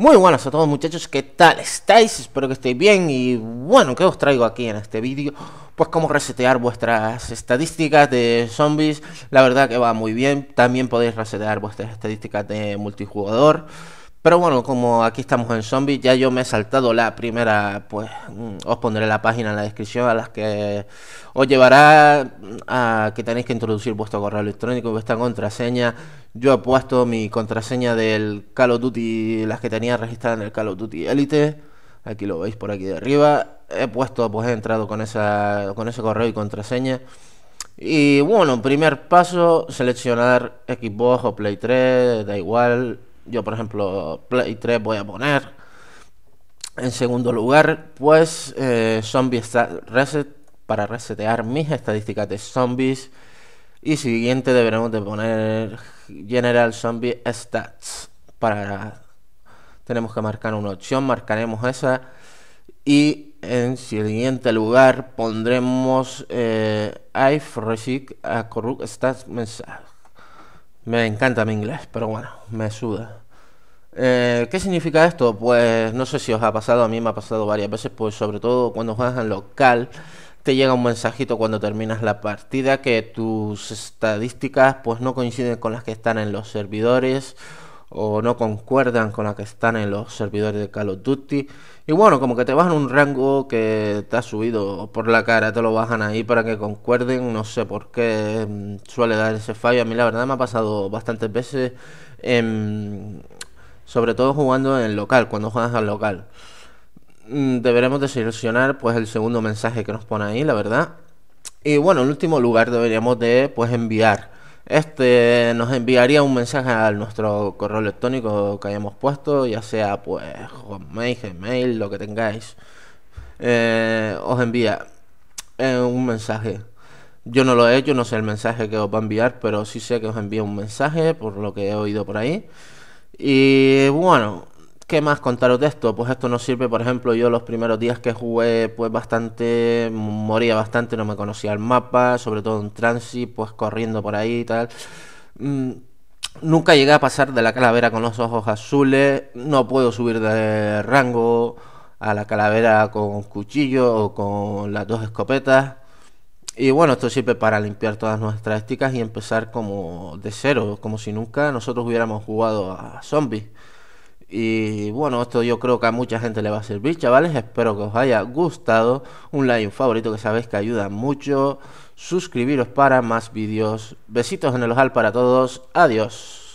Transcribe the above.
Muy buenas a todos muchachos, ¿qué tal estáis? Espero que estéis bien y bueno, ¿qué os traigo aquí en este vídeo? Pues cómo resetear vuestras estadísticas de zombies, la verdad que va muy bien, también podéis resetear vuestras estadísticas de multijugador pero bueno, como aquí estamos en Zombie, ya yo me he saltado la primera, pues mm, os pondré la página en la descripción a las que os llevará a que tenéis que introducir vuestro correo electrónico y vuestra contraseña. Yo he puesto mi contraseña del Call of Duty, las que tenía registradas en el Call of Duty Elite. Aquí lo veis por aquí de arriba. He puesto, pues he entrado con, esa, con ese correo y contraseña. Y bueno, primer paso, seleccionar Xbox o Play 3, da igual, yo, por ejemplo, Play 3 voy a poner. En segundo lugar, pues eh, zombie stats Reset para resetear mis estadísticas de zombies. Y siguiente deberemos de poner General Zombie Stats para tenemos que marcar una opción, marcaremos esa y en siguiente lugar pondremos eh, I've received a corrupt stats message me encanta mi inglés, pero bueno, me suda. Eh, ¿Qué significa esto? Pues no sé si os ha pasado, a mí me ha pasado varias veces, pues sobre todo cuando juegas en local, te llega un mensajito cuando terminas la partida que tus estadísticas pues no coinciden con las que están en los servidores o no concuerdan con la que están en los servidores de Call of Duty. Y bueno, como que te bajan un rango que te ha subido por la cara, te lo bajan ahí para que concuerden, no sé por qué em, suele dar ese fallo. A mí la verdad me ha pasado bastantes veces, em, sobre todo jugando en el local, cuando juegas al local. Mm, deberemos de seleccionar pues el segundo mensaje que nos pone ahí, la verdad. Y bueno, en último lugar deberíamos de pues enviar este nos enviaría un mensaje a nuestro correo electrónico que hayamos puesto, ya sea pues Gmail, lo que tengáis. Eh, os envía eh, un mensaje. Yo no lo he hecho, no sé el mensaje que os va a enviar, pero sí sé que os envía un mensaje por lo que he oído por ahí. Y bueno, ¿Qué más contaros de esto? Pues esto nos sirve, por ejemplo, yo los primeros días que jugué, pues bastante, moría bastante, no me conocía el mapa, sobre todo en transit, pues corriendo por ahí y tal. Mm, nunca llegué a pasar de la calavera con los ojos azules, no puedo subir de rango a la calavera con cuchillo o con las dos escopetas. Y bueno, esto sirve para limpiar todas nuestras esticas y empezar como de cero, como si nunca nosotros hubiéramos jugado a zombies. Y bueno, esto yo creo que a mucha gente le va a servir, chavales. Espero que os haya gustado. Un like, un favorito que sabéis que ayuda mucho. Suscribiros para más vídeos. Besitos en el ojal para todos. Adiós.